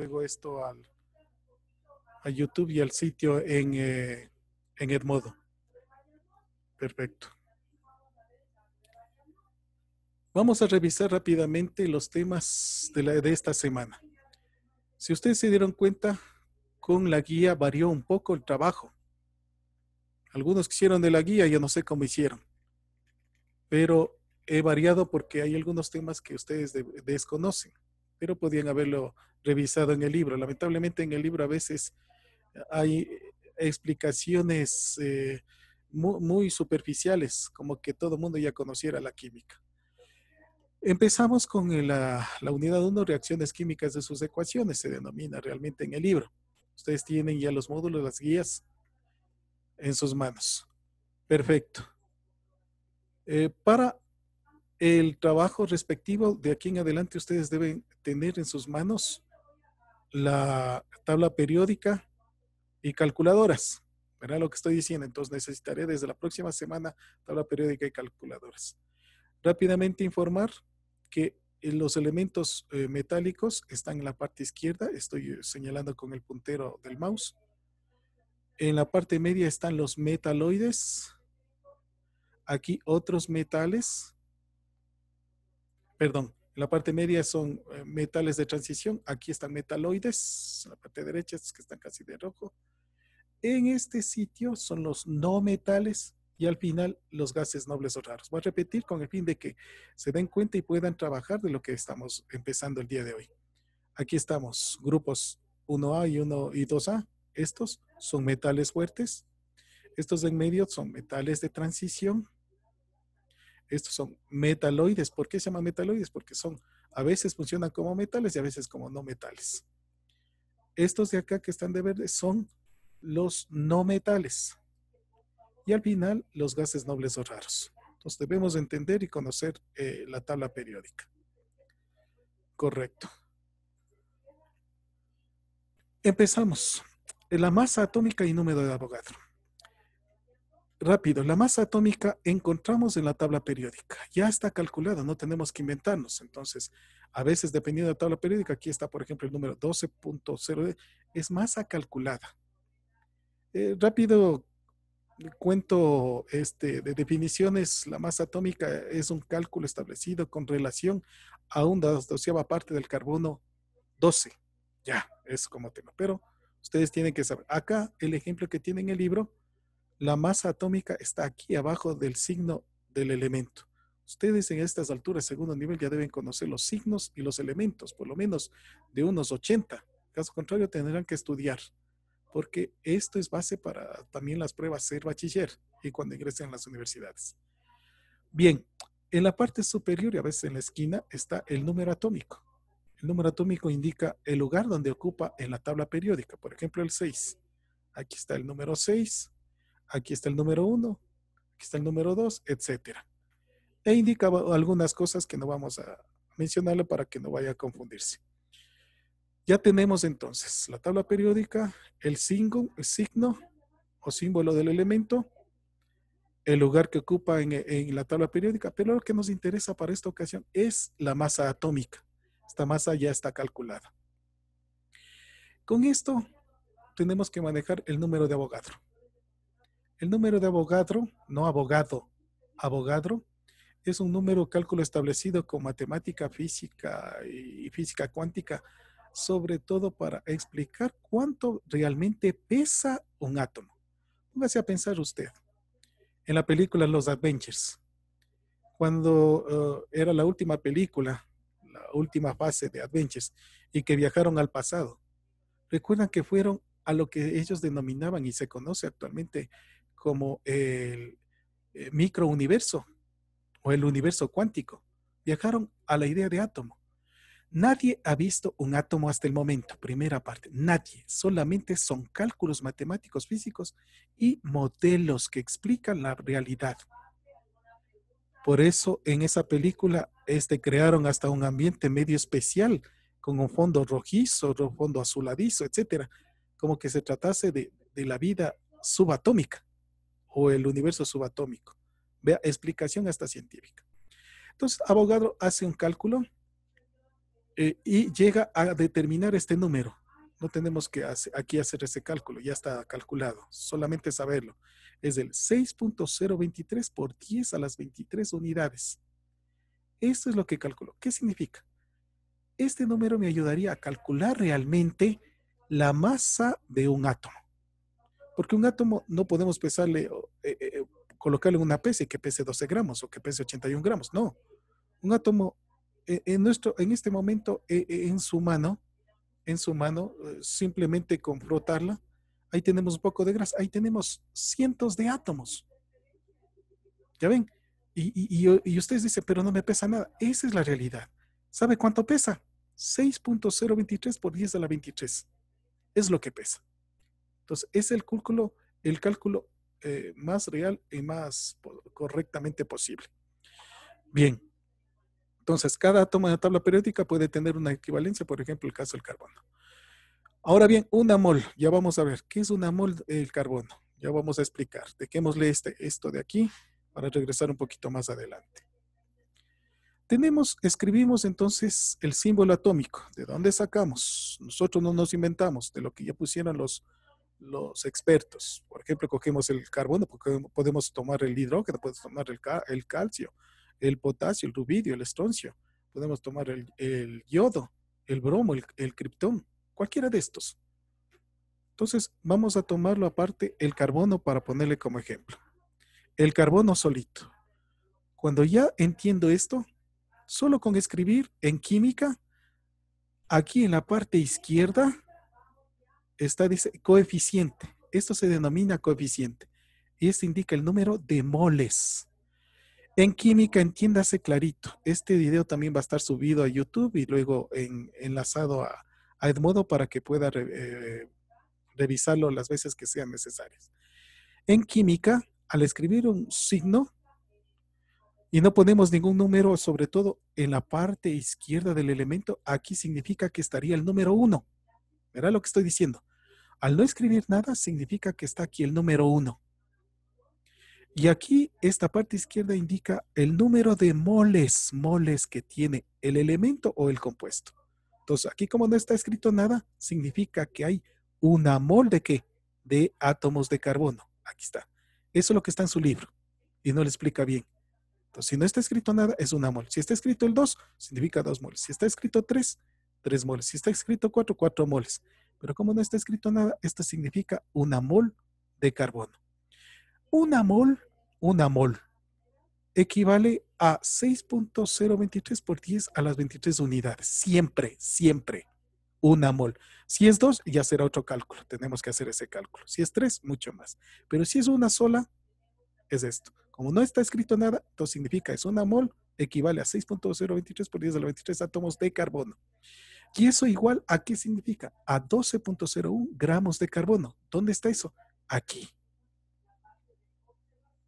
luego esto al, a YouTube y al sitio en, eh, Edmodo. Perfecto. Vamos a revisar rápidamente los temas de, esta semana. Si ustedes se dieron cuenta, con la guía varió un poco el trabajo. Algunos quisieron de la guía, yo no sé cómo hicieron. Pero he variado porque hay algunos temas que ustedes desconocen pero podían haberlo revisado en el libro. Lamentablemente en el libro a veces eh, hay eh, explicaciones eh, muy, superficiales, como que todo el mundo ya conociera la química. Empezamos con la, unidad 1, reacciones químicas de sus ecuaciones, se denomina realmente en el libro. Ustedes tienen ya los módulos, las guías en sus manos. Perfecto. para el trabajo respectivo. De aquí en adelante ustedes deben tener en sus manos la tabla periódica y calculadoras. Verá lo que estoy diciendo? Entonces necesitaré desde la próxima semana tabla periódica y calculadoras. Rápidamente informar que eh, los elementos eh, metálicos están en la parte izquierda, estoy eh, señalando con el puntero del mouse. En la parte media están los metaloides. Aquí otros metales perdón, la parte media son eh, metales de transición, aquí están metaloides, en la parte derecha es que están casi de rojo. En este sitio son los no metales y al final los gases nobles o raros. Voy a repetir con el fin de que se den cuenta y puedan trabajar de lo que estamos empezando el día de hoy. Aquí estamos, grupos 1A y 1 y 2A. Estos son metales fuertes. Estos en medio son metales de transición estos son metaloides. ¿Por qué se llaman metaloides? Porque son, a veces funcionan como metales y a veces como no metales. Estos de acá que están de verde son los no metales. Y al final, los gases nobles o raros. Entonces debemos entender y conocer eh, la tabla periódica. Correcto. Empezamos. La masa atómica y número de Avogadro. Rápido, la masa atómica encontramos en la tabla periódica. Ya está calculada, no tenemos que inventarnos. Entonces, a veces, dependiendo de la tabla periódica, aquí está, por ejemplo, el número 12.0, eh, es masa calculada. Eh, rápido, cuento este, de definiciones. La masa atómica es un cálculo establecido con relación a una doceava parte del carbono 12. Ya, es como tema. Pero ustedes tienen que saber. Acá, el ejemplo que tiene en el libro la masa atómica está aquí abajo del signo del elemento. Ustedes en estas alturas, segundo nivel, ya deben conocer los signos y los elementos, por lo menos de unos 80. Caso contrario, tendrán que estudiar, porque esto es base para también las pruebas ser bachiller y cuando ingresen a las universidades. Bien, en la parte superior y a veces en la esquina está el número atómico. El número atómico indica el lugar donde ocupa en la tabla periódica, por ejemplo el 6. Aquí está el número 6, aquí está el número 1, aquí está el número 2, etc. E indica algunas cosas que no vamos a mencionarle para que no vaya a confundirse. Ya tenemos entonces la tabla periódica, el signo, o símbolo del elemento, el lugar que ocupa en, la tabla periódica, pero lo que nos interesa para esta ocasión es la masa atómica. Esta masa ya está calculada. Con esto tenemos que manejar el número de Avogadro. El número de Avogadro, no abogado, Avogadro, es un número cálculo establecido con matemática física y física cuántica, sobre todo para explicar cuánto realmente pesa un átomo. Póngase a pensar usted en la película Los Adventures, cuando eh, era la última película, la última fase de Adventures, y que viajaron al pasado. Recuerdan que fueron a lo que ellos denominaban y se conoce actualmente como el eh, microuniverso o el universo cuántico. Viajaron a la idea de átomo. Nadie ha visto un átomo hasta el momento, primera parte, nadie. Solamente son cálculos matemáticos físicos y modelos que explican la realidad. Por eso en esa película este, crearon hasta un ambiente medio especial, con un fondo rojizo, un fondo azuladizo, etcétera, como que se tratase de, de la vida subatómica o el universo subatómico. Vea, explicación hasta científica. Entonces, abogado hace un cálculo eh, y llega a determinar este número. No tenemos que aquí hacer ese cálculo, ya está calculado, solamente saberlo. Es del 6.023 por 10 a las 23 unidades. Esto es lo que calculó. ¿Qué significa? Este número me ayudaría a calcular realmente la masa de un átomo. Porque un átomo no podemos pesarle, eh, eh, eh, colocarle una pesa y que pese 12 gramos o que pese 81 gramos. No. Un átomo en, nuestro, en este momento en su mano, en su mano, simplemente con frotarla, ahí tenemos un poco de grasa, ahí tenemos cientos de átomos. ¿Ya ven? Y, y, y, ustedes dicen, pero no me pesa nada. Esa es la realidad. ¿Sabe cuánto pesa? 6.023 por 10 a la 23. Es lo que pesa. Entonces, es el cálculo, el cálculo eh, más real y más correctamente posible. Bien. Entonces, cada átomo de tabla periódica puede tener una equivalencia, por ejemplo, el caso del carbono. Ahora bien, una mol, ya vamos a ver, ¿qué es una mol del carbono? Ya vamos a explicar. Dejémosle leído este, esto de aquí para regresar un poquito más adelante. Tenemos, escribimos entonces el símbolo atómico. ¿De dónde sacamos? Nosotros no nos inventamos, de lo que ya pusieron los, los expertos. Por ejemplo, cogemos el carbono, porque podemos tomar el hidrógeno, podemos tomar el, calcio, el potasio, el rubidio, el estroncio, podemos tomar el, yodo, el bromo, el, el, criptón, cualquiera de estos. Entonces, vamos a tomarlo aparte el carbono para ponerle como ejemplo. El carbono solito. Cuando ya entiendo esto, solo con escribir en química, aquí en la parte izquierda, está dice coeficiente. Esto se denomina coeficiente. Y esto indica el número de moles. En química, entiéndase clarito. Este video también va a estar subido a YouTube y luego en, enlazado a, a, Edmodo para que pueda eh, revisarlo las veces que sean necesarias. En química, al escribir un signo, y no ponemos ningún número, sobre todo en la parte izquierda del elemento, aquí significa que estaría el número 1. Verá lo que estoy diciendo. Al no escribir nada significa que está aquí el número 1. Y aquí esta parte izquierda indica el número de moles, moles que tiene el elemento o el compuesto. Entonces aquí como no está escrito nada, significa que hay una mol de qué? De átomos de carbono. Aquí está. Eso es lo que está en su libro. Y no le explica bien. Entonces si no está escrito nada, es una mol. Si está escrito el 2, significa 2 moles. Si está escrito 3, 3 moles. Si está escrito 4, 4 moles. Pero como no está escrito nada, esto significa una mol de carbono. Una mol, una mol, equivale a 6.023 por 10 a las 23 unidades. Siempre, siempre, una mol. Si es dos, ya será otro cálculo. Tenemos que hacer ese cálculo. Si es tres, mucho más. Pero si es una sola, es esto. Como no está escrito nada, esto significa es una mol, equivale a 6.023 por 10 a las 23 átomos de carbono. Y eso igual a qué significa? A 12.01 gramos de carbono. ¿Dónde está eso? Aquí.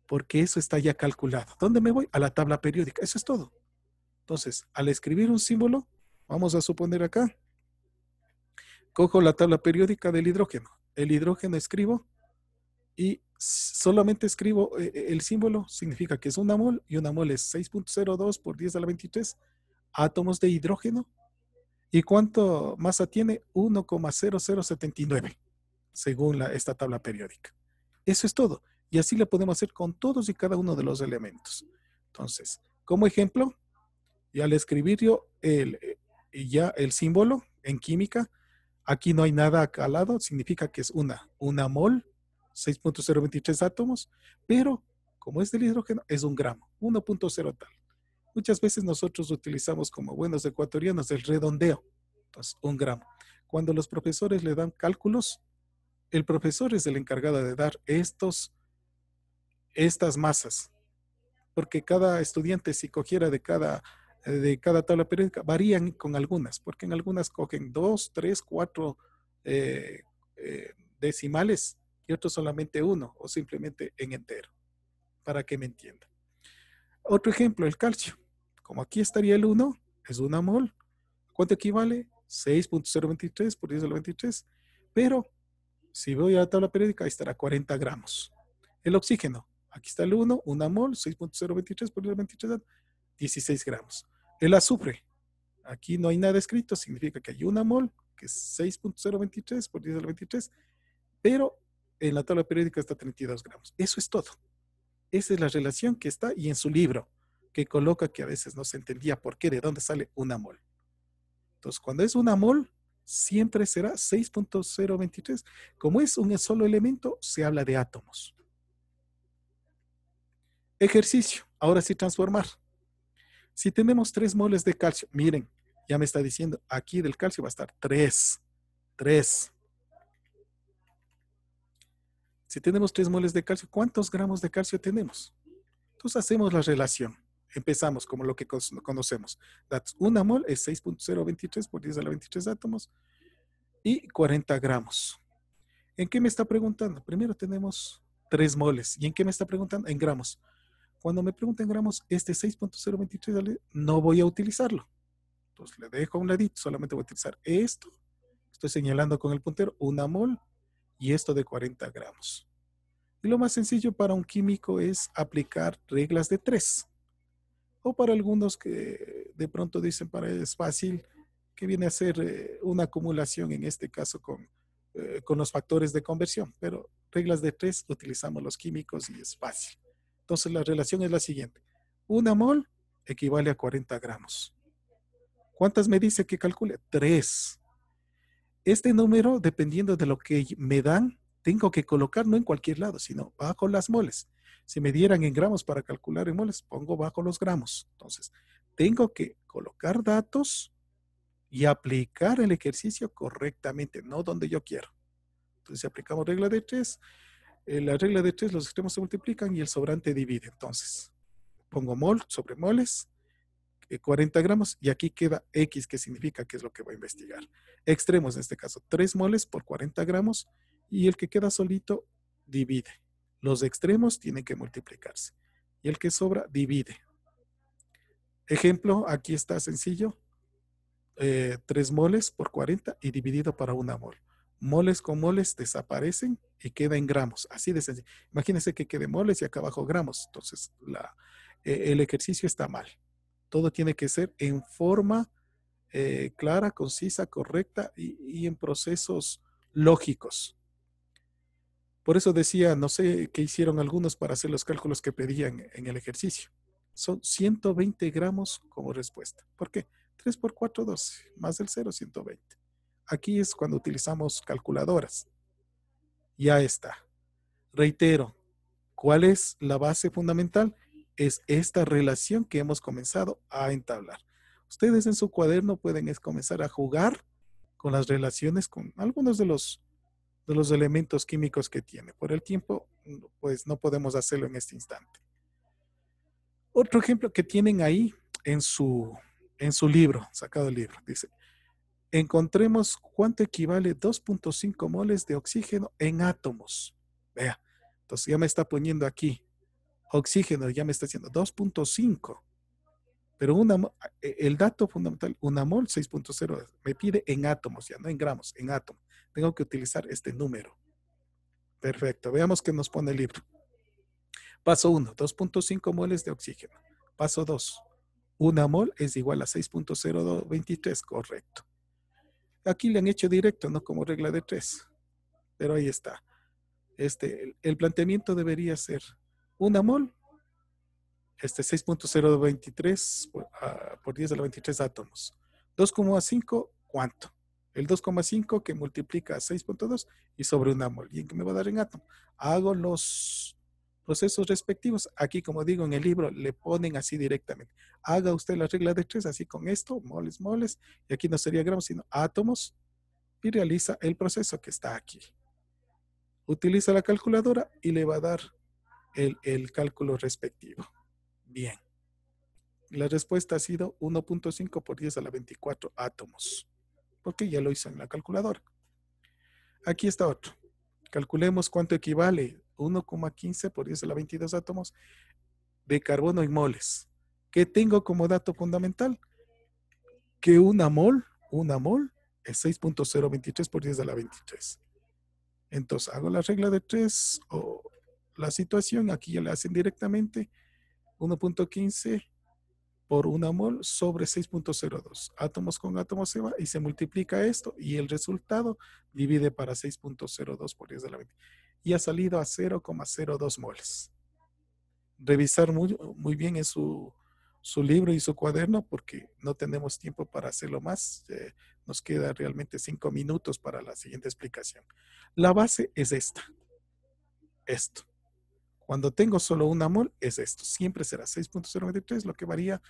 Porque eso está ya calculado. ¿Dónde me voy? A la tabla periódica. Eso es todo. Entonces, al escribir un símbolo, vamos a suponer acá, cojo la tabla periódica del hidrógeno. El hidrógeno escribo y solamente escribo eh, eh, el símbolo, significa que es una mol y una mol es 6.02 por 10 a la 23 átomos de hidrógeno ¿Y cuánto masa tiene? 1,0079, según esta tabla periódica. Eso es todo. Y así lo podemos hacer con todos y cada uno de los elementos. Entonces, como ejemplo, y al escribir yo el, eh, ya el símbolo en química, aquí no hay nada al lado, significa que es una, una mol, 6.023 átomos, pero como es del hidrógeno, es un gramo, 1.0 tal. Muchas veces nosotros utilizamos como buenos ecuatorianos el redondeo, entonces pues, un gramo. Cuando los profesores le dan cálculos, el profesor es el encargado de dar estos, estas masas, porque cada estudiante si cogiera de cada, de cada tabla periódica, varían con algunas, porque en algunas cogen dos, tres, cuatro eh, eh, decimales y otros solamente uno o simplemente en entero, para que me entienda. Otro ejemplo, el calcio como aquí estaría el 1, es una mol. ¿Cuánto equivale? 6.023 por 10 a 23. Pero si voy a la tabla periódica, ahí estará 40 gramos. El oxígeno, aquí está el 1, una mol, 6.023 por 10 a la 23, 16 gramos. El azufre, aquí no hay nada escrito, significa que hay una mol, que es 6.023 por 10 a 23, pero en la tabla periódica está 32 gramos. Eso es todo. Esa es la relación que está y en su libro que coloca que a veces no se entendía por qué, de dónde sale una mol. Entonces, cuando es una mol, siempre será 6.023. Como es un solo elemento, se habla de átomos. Ejercicio. Ahora sí transformar. Si tenemos tres moles de calcio, miren, ya me está diciendo, aquí del calcio va a estar 3. 3. Si tenemos tres moles de calcio, ¿cuántos gramos de calcio tenemos? Entonces hacemos la relación empezamos como lo que conocemos. That's una mol es 6.023 por 10 a la 23 átomos y 40 gramos. ¿En qué me está preguntando? Primero tenemos 3 moles. ¿Y en qué me está preguntando? En gramos. Cuando me preguntan gramos, este 6.023 no voy a utilizarlo. Entonces le dejo a un ladito, solamente voy a utilizar esto. Estoy señalando con el puntero una mol y esto de 40 gramos. Y lo más sencillo para un químico es aplicar reglas de 3 o para algunos que de pronto dicen para es fácil, que viene a ser eh, una acumulación en este caso con, eh, con los factores de conversión, pero reglas de tres utilizamos los químicos y es fácil. Entonces la relación es la siguiente, una mol equivale a 40 gramos. ¿Cuántas me dice que calcule? Tres. Este número, dependiendo de lo que me dan, tengo que colocar no en cualquier lado, sino bajo las moles. Si me dieran en gramos para calcular en moles, pongo bajo los gramos. Entonces, tengo que colocar datos y aplicar el ejercicio correctamente, no donde yo quiero. Entonces, aplicamos regla de tres, en eh, la regla de tres los extremos se multiplican y el sobrante divide. Entonces, pongo mol sobre moles, 40 eh, gramos, y aquí queda X, que significa que es lo que voy a investigar. Extremos, en este caso, 3 moles por 40 gramos, y el que queda solito divide. Los extremos tienen que multiplicarse. Y el que sobra, divide. Ejemplo, aquí está sencillo. Eh, tres moles por 40 y dividido para una mol. Moles con moles desaparecen y queda en gramos. Así de sencillo. Imagínense que quede moles y acá abajo gramos. Entonces, eh, el ejercicio está mal. Todo tiene que ser en forma eh, clara, concisa, correcta y en procesos lógicos. Por eso decía, no sé qué hicieron algunos para hacer los cálculos que pedían en el ejercicio. Son 120 gramos como respuesta. ¿Por qué? 3 por 4, 12, más del 0, 120. Aquí es cuando utilizamos calculadoras. Ya está. Reitero, ¿cuál es la base fundamental? Es esta relación que hemos comenzado a entablar. Ustedes en su cuaderno pueden comenzar a jugar con las relaciones con algunos de los de los elementos químicos que tiene. Por el tiempo, pues no podemos hacerlo en este instante. Otro ejemplo que tienen ahí en su, en su libro, sacado el libro, dice, encontremos cuánto equivale 2.5 moles de oxígeno en átomos. Vea, entonces ya me está poniendo aquí oxígeno, ya me está haciendo 2.5. Pero una, eh, el dato fundamental, una mol 6.0, me pide en átomos, ya no en gramos, en átomos tengo que utilizar este número. Perfecto, veamos qué nos pone el libro. Paso 1, 2.5 moles de oxígeno. Paso 2, 1 mol es igual a 6.023, correcto. Aquí le han hecho directo, no como regla de 3, pero ahí está. Este, el planteamiento debería ser 1 mol, este 6.023 ah, por, por 10 a la 23 átomos. 2,5, ¿cuánto? el 2,5 que multiplica 6.2 y sobre una mol. ¿Y en qué me va a dar en átomo? Hago los procesos respectivos. Aquí, como digo, en el libro le ponen así directamente. Haga usted la regla de tres, así con esto, moles, moles. Y aquí no sería gramos, sino átomos. Y realiza el proceso que está aquí. Utiliza la calculadora y le va a dar el, el cálculo respectivo. Bien. La respuesta ha sido 1.5 por 10 a la 24 átomos porque ya lo hizo en la calculadora. Aquí está otro. Calculemos cuánto equivale 1,15 por 10 a la 22 átomos de carbono y moles. ¿Qué tengo como dato fundamental? Que una mol, una mol es 6.023 por 10 a la 23. Entonces hago la regla de 3 o la situación, aquí ya le hacen directamente. 1.15 por una mol sobre 6.02. Átomos con átomos se va y se multiplica esto y el resultado divide para 6.02 por 10 de la 20. Y ha salido a 0,02 moles. Revisar muy, muy bien en su, libro y su cuaderno porque no tenemos tiempo para hacerlo más. nos queda realmente 5 minutos para la siguiente explicación. La base es esta. Esto. Cuando tengo solo una mol, es esto. Siempre será 6.023. Lo que varía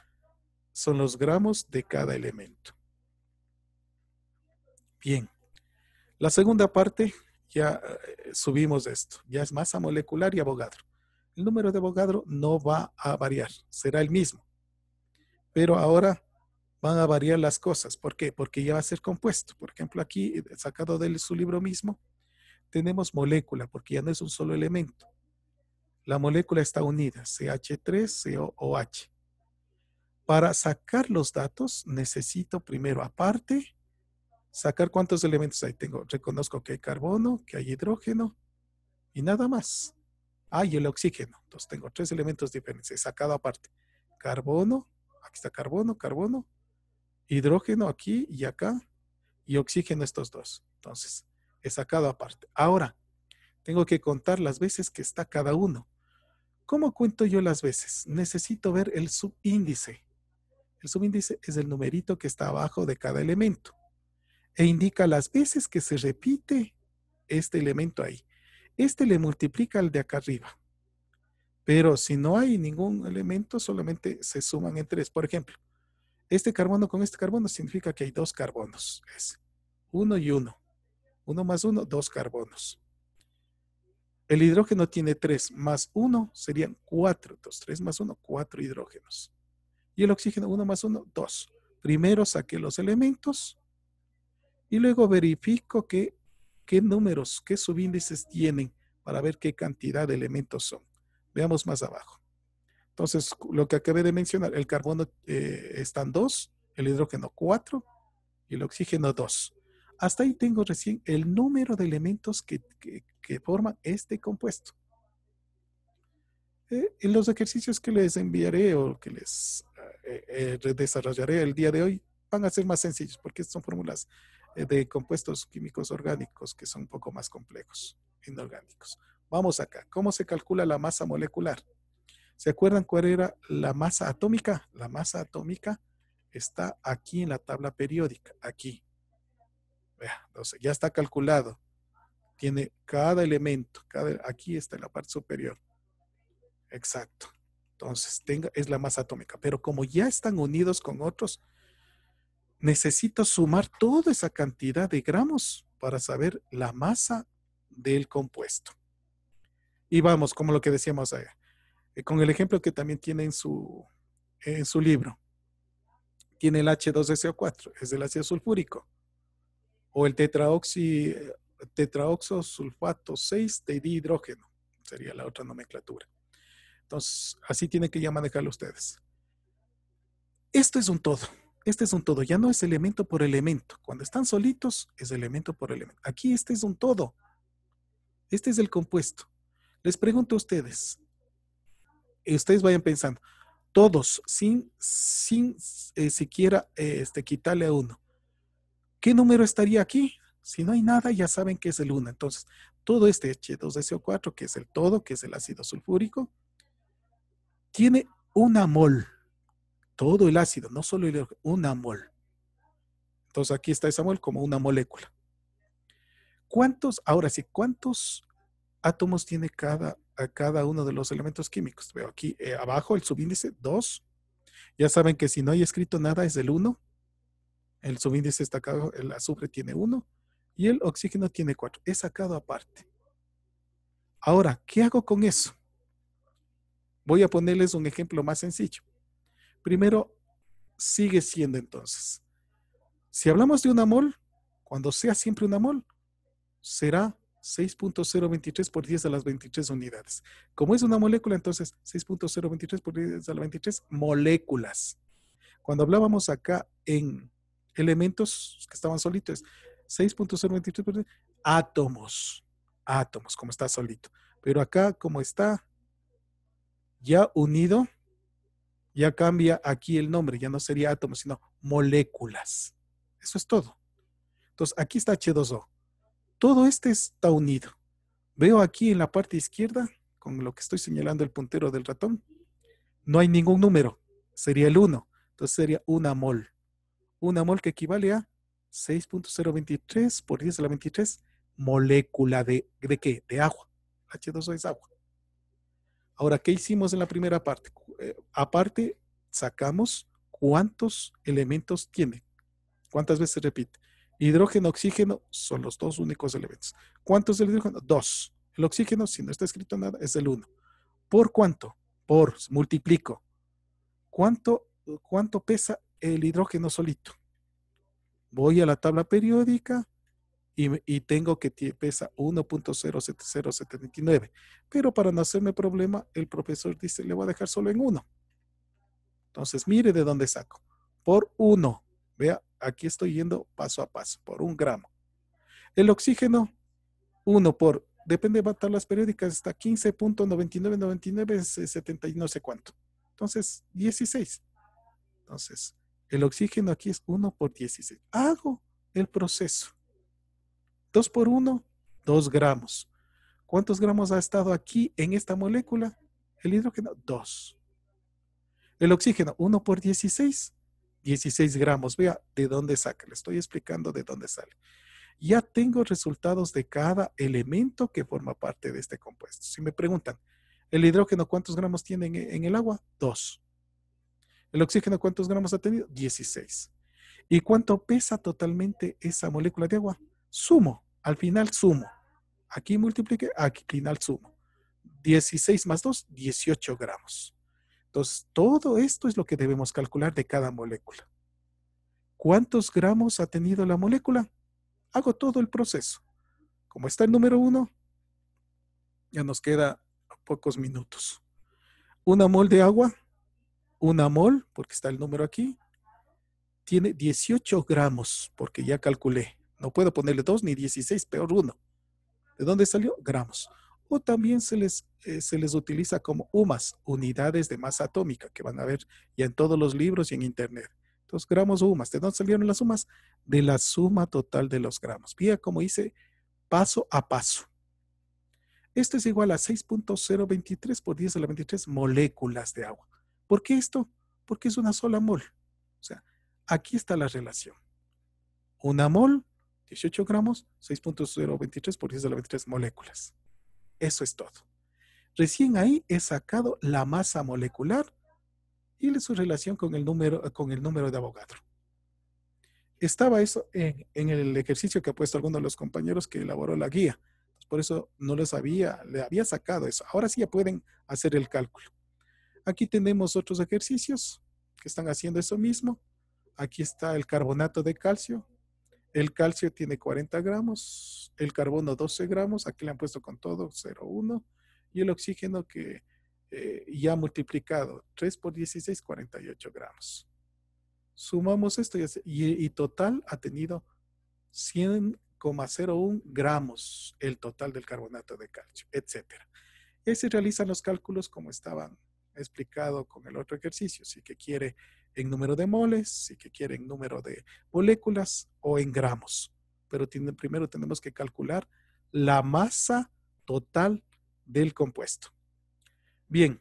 son los gramos de cada elemento. Bien. La segunda parte, ya eh, subimos esto. Ya es masa molecular y Avogadro. El número de Avogadro no va a variar. Será el mismo. Pero ahora van a variar las cosas. ¿Por qué? Porque ya va a ser compuesto. Por ejemplo, aquí, eh, sacado de su libro mismo, tenemos molécula, porque ya no es un solo elemento la molécula está unida, CH3, COOH. Para sacar los datos necesito primero, aparte, sacar cuántos elementos hay. tengo. Reconozco que hay carbono, que hay hidrógeno y nada más. Ah, y el oxígeno. Entonces tengo tres elementos diferentes, he sacado aparte. Carbono, aquí está carbono, carbono, hidrógeno aquí y acá, y oxígeno estos dos. Entonces, he sacado aparte. Ahora, tengo que contar las veces que está cada uno. ¿Cómo cuento yo las veces? Necesito ver el subíndice. El subíndice es el numerito que está abajo de cada elemento e indica las veces que se repite este elemento ahí. Este le multiplica al de acá arriba. Pero si no hay ningún elemento, solamente se suman en tres. Por ejemplo, este carbono con este carbono significa que hay dos carbonos. Es uno y uno. Uno más uno, dos carbonos. El hidrógeno tiene 3 más 1 serían 4. Entonces, 3 más 1, 4 hidrógenos. Y el oxígeno 1 más 1, 2. Primero saqué los elementos y luego verifico que, qué números, qué subíndices tienen para ver qué cantidad de elementos son. Veamos más abajo. Entonces, lo que acabé de mencionar, el carbono eh, están 2, el hidrógeno 4 y el oxígeno 2. Hasta ahí tengo recién el número de elementos que, que forman este compuesto. en eh, los ejercicios que les enviaré o que les eh, eh, desarrollaré el día de hoy van a ser más sencillos porque son fórmulas de compuestos químicos orgánicos que son un poco más complejos, inorgánicos. Vamos acá. ¿Cómo se calcula la masa molecular? ¿Se acuerdan cuál era la masa atómica? La masa atómica está aquí en la tabla periódica, aquí. Ya está calculado tiene cada elemento, cada, aquí está en la parte superior. Exacto. Entonces, tenga, es la masa atómica. Pero como ya están unidos con otros, necesito sumar toda esa cantidad de gramos para saber la masa del compuesto. Y vamos, como lo que decíamos ayer. Eh, eh, con el ejemplo que también tiene en su, en su libro. Tiene el H2SO4, es el ácido sulfúrico, o el tetraoxi eh, tetraoxosulfato 6 de hidrógeno Sería la otra nomenclatura. Entonces, así tiene que ya manejarlo ustedes. Esto es un todo. Este es un todo. Ya no es elemento por elemento. Cuando están solitos, es elemento por elemento. Aquí este es un todo. Este es el compuesto. Les pregunto a ustedes. ustedes vayan pensando. Todos, sin, sin eh, siquiera eh, este, quitarle a uno. ¿Qué número estaría aquí? Si no hay nada, ya saben que es el 1. Entonces, todo este H2SO4, que es el todo, que es el ácido sulfúrico, tiene una mol. Todo el ácido, no solo el, una mol. Entonces, aquí está esa mol como una molécula. ¿Cuántos, ahora sí, cuántos átomos tiene cada, a cada uno de los elementos químicos? Veo aquí eh, abajo el subíndice 2. Ya saben que si no hay escrito nada es el 1. El subíndice está acá, el azufre tiene 1 y el oxígeno tiene 4. He sacado aparte. Ahora, ¿qué hago con eso? Voy a ponerles un ejemplo más sencillo. Primero, sigue siendo entonces. Si hablamos de una mol, cuando sea siempre una mol, será 6.023 por 10 a las 23 unidades. Como es una molécula, entonces 6.023 por 10 a las 23 moléculas. Cuando hablábamos acá en elementos que estaban solitos, 6.023 átomos, átomos, como está solito. Pero acá, como está ya unido, ya cambia aquí el nombre, ya no sería átomos, sino moléculas. Eso es todo. Entonces, aquí está H2O. Todo este está unido. Veo aquí en la parte izquierda, con lo que estoy señalando el puntero del ratón, no hay ningún número, sería el 1. Entonces sería una mol. Una mol que equivale a 6.023 por 10 a la 23 molécula de, de qué? De agua. H2O es agua. Ahora, ¿qué hicimos en la primera parte? Eh, aparte, sacamos cuántos elementos tiene. ¿Cuántas veces repite? Hidrógeno, oxígeno son los dos únicos elementos. ¿Cuántos del hidrógeno? Dos. El oxígeno, si no está escrito nada, es el uno. ¿Por cuánto? Por, multiplico. ¿Cuánto, cuánto pesa el hidrógeno solito? voy a la tabla periódica y, tengo que pesa 1.07079. Pero para no hacerme problema, el profesor dice, le voy a dejar solo en 1. Entonces, mire de dónde saco. Por 1. Vea, aquí estoy yendo paso a paso, por un gramo. El oxígeno, 1 por, depende de tablas periódicas, está 15.9999, eh, y no sé cuánto. Entonces, 16. Entonces, el oxígeno aquí es 1 por 16. Hago el proceso. 2 por 1, 2 gramos. ¿Cuántos gramos ha estado aquí en esta molécula? El hidrógeno, 2. El oxígeno, 1 por 16, 16 gramos. Vea de dónde saca. Le estoy explicando de dónde sale. Ya tengo resultados de cada elemento que forma parte de este compuesto. Si me preguntan, ¿el hidrógeno cuántos gramos tiene en el agua? 2. ¿El oxígeno cuántos gramos ha tenido? 16. ¿Y cuánto pesa totalmente esa molécula de agua? Sumo, al final sumo. Aquí multiplique, aquí final sumo. 16 más 2, 18 gramos. Entonces, todo esto es lo que debemos calcular de cada molécula. ¿Cuántos gramos ha tenido la molécula? Hago todo el proceso. Como está el número 1, ya nos queda pocos minutos. Una mol de agua una mol, porque está el número aquí, tiene 18 gramos, porque ya calculé. No puedo ponerle 2 ni 16, peor 1. ¿De dónde salió? Gramos. O también se les, eh, se les utiliza como UMAS, unidades de masa atómica, que van a ver ya en todos los libros y en internet. Entonces, gramos o UMAS. ¿De dónde salieron las UMAS? De la suma total de los gramos. Vía como hice paso a paso. Esto es igual a 6.023 por 10 a la 23 moléculas de agua. ¿Por qué esto? Porque es una sola mol. O sea, aquí está la relación. Una mol, 18 gramos, 6.023 por 10 23 moléculas. Eso es todo. Recién ahí he sacado la masa molecular y su relación con el número, con el número de abogado. Estaba eso en, en, el ejercicio que ha puesto alguno de los compañeros que elaboró la guía. Por eso no les había, le había sacado eso. Ahora sí ya pueden hacer el cálculo. Aquí tenemos otros ejercicios que están haciendo eso mismo. Aquí está el carbonato de calcio. El calcio tiene 40 gramos, el carbono 12 gramos, aquí le han puesto con todo 0,1 y el oxígeno que eh, ya ha multiplicado 3 por 16, 48 gramos. Sumamos esto y, total ha tenido 100,01 gramos el total del carbonato de calcio, etc. Ese se realizan los cálculos como estaban explicado con el otro ejercicio, si que quiere en número de moles, si que quiere en número de moléculas o en gramos. Pero primero tenemos que calcular la masa total del compuesto. Bien,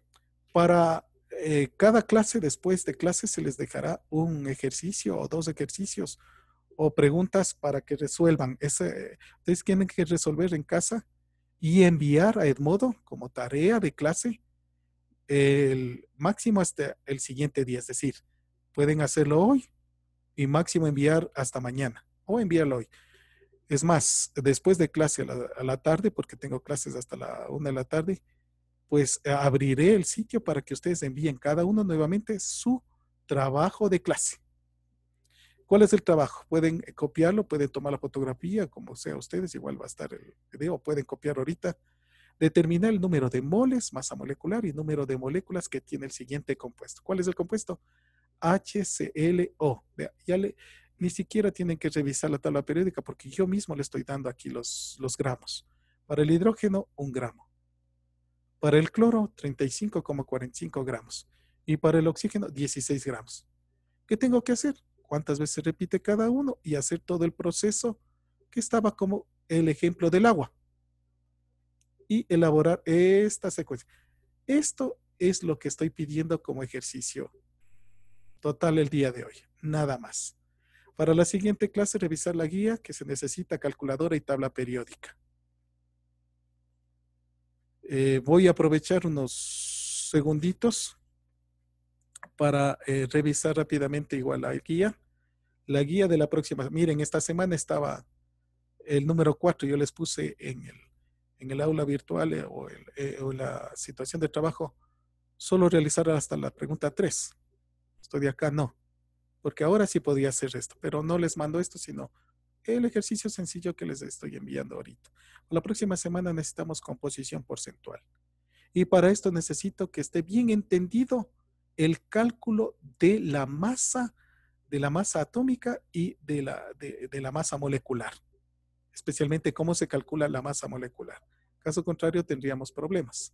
para eh, cada clase, después de clase, se les dejará un ejercicio o dos ejercicios o preguntas para que resuelvan. Ese, ustedes tienen que resolver en casa y enviar a Edmodo como tarea de clase el máximo hasta el siguiente día, es decir, pueden hacerlo hoy y máximo enviar hasta mañana o enviarlo hoy. Es más, después de clase a la, tarde, porque tengo clases hasta la una de la tarde, pues eh, abriré el sitio para que ustedes envíen cada uno nuevamente su trabajo de clase. ¿Cuál es el trabajo? Pueden eh, copiarlo, pueden tomar la fotografía, como sea ustedes, igual va a estar el video, pueden copiar ahorita Determina el número de moles, masa molecular y número de moléculas que tiene el siguiente compuesto. ¿Cuál es el compuesto? HClO. Ya ni siquiera tienen que revisar la tabla periódica porque yo mismo le estoy dando aquí los, los gramos. Para el hidrógeno, un gramo. Para el cloro, 35,45 gramos. Y para el oxígeno, 16 gramos. ¿Qué tengo que hacer? ¿Cuántas veces repite cada uno? Y hacer todo el proceso que estaba como el ejemplo del agua y elaborar esta secuencia. Esto es lo que estoy pidiendo como ejercicio total el día de hoy, nada más. Para la siguiente clase, revisar la guía que se necesita calculadora y tabla periódica. Eh, voy a aprovechar unos segunditos para eh, revisar rápidamente igual la guía. La guía de la próxima. Miren, esta semana estaba el número 4, yo les puse en el en el aula virtual eh, eh, o, la situación de trabajo, solo realizar hasta la pregunta 3. Estoy de acá, no. Porque ahora sí podía hacer esto, pero no les mando esto, sino el ejercicio sencillo que les estoy enviando ahorita. La próxima semana necesitamos composición porcentual. Y para esto necesito que esté bien entendido el cálculo de la masa, de la masa atómica y de la masa molecular especialmente cómo se calcula la masa molecular. Caso contrario, tendríamos problemas.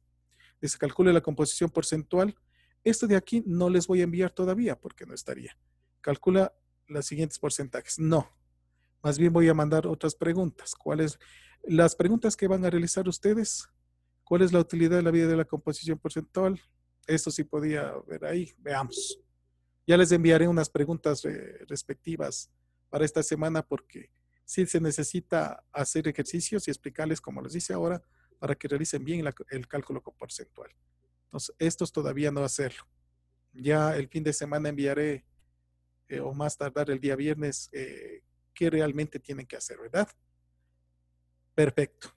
Dice, calcule la composición porcentual. Esto de aquí no les voy a enviar todavía porque no estaría. Calcula los siguientes porcentajes. No. Más bien voy a mandar otras preguntas. ¿Cuáles? Las preguntas que van a realizar ustedes. ¿Cuál es la utilidad de la vida de la composición porcentual? Esto sí podía ver ahí. Veamos. Ya les enviaré unas preguntas eh, respectivas para esta semana porque sí se necesita hacer ejercicios y explicarles, como les dice ahora, para que realicen bien el cálculo porcentual. Entonces, estos todavía no hacerlo. Ya el fin de semana enviaré, eh, o más tardar el día viernes, eh, qué realmente tienen que hacer, ¿verdad? Perfecto.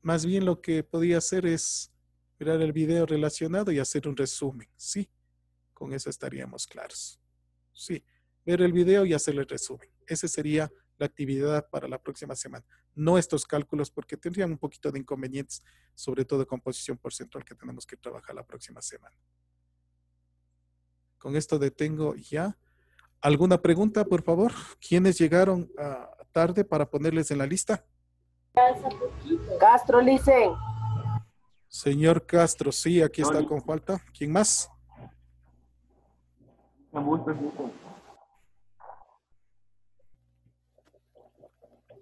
Más bien lo que podía hacer es ver el video relacionado y hacer un resumen, ¿sí? Con eso estaríamos claros. Sí, ver el video y hacer el resumen. Ese sería la actividad para la próxima semana. No estos cálculos porque tendrían un poquito de inconvenientes, sobre todo composición porcentual que tenemos que trabajar la próxima semana. Con esto detengo ya. ¿Alguna pregunta, por favor? ¿Quiénes llegaron a ah, tarde para ponerles en la lista? Castro Licen. Señor Castro, sí, aquí está con falta. ¿Quién más?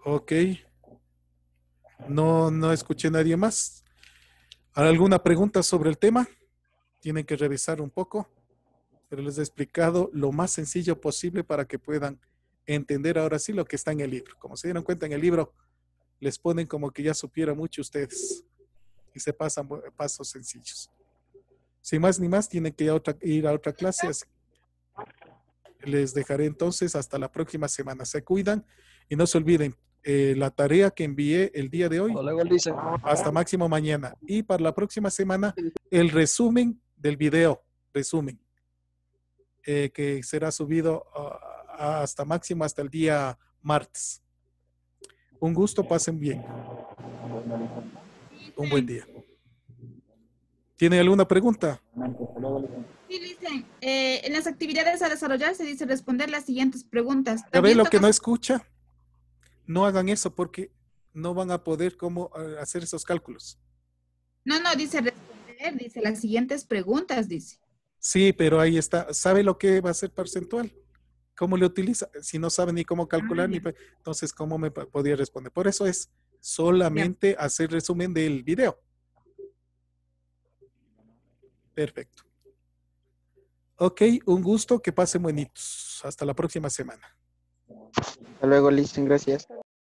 Ok. No, no escuché nadie más. ¿Alguna pregunta sobre el tema? Tienen que revisar un poco, pero les he explicado lo más sencillo posible para que puedan entender ahora sí lo que está en el libro. Como se dieron cuenta en el libro, les ponen como que ya supiera mucho ustedes y se pasan pasos sencillos. Sin más ni más, tienen que ir a otra, clase. Les dejaré entonces hasta la próxima semana. Se cuidan y no se olviden, eh, la tarea que envié el día de hoy. Hasta máximo mañana. Y para la próxima semana, el resumen del video, resumen, eh, que será subido ah, ah, hasta máximo hasta el día martes. Un gusto, pasen bien. Un buen día. ¿Tiene alguna pregunta? Sí, eh, en las actividades a desarrollar se dice responder las siguientes preguntas. ¿Ya ve lo que no escucha? no hagan eso porque no van a poder cómo eh, hacer esos cálculos. No, no, dice responder, dice las siguientes preguntas, dice. Sí, pero ahí está. ¿Sabe lo que va a ser porcentual? ¿Cómo le utiliza? Si no sabe ni cómo calcular, ah. entonces, ¿cómo me podría responder? Por eso es solamente hacer resumen del video. Perfecto. Ok, un gusto, que pasen buenitos. Hasta la próxima semana. Hasta luego, Listen, gracias.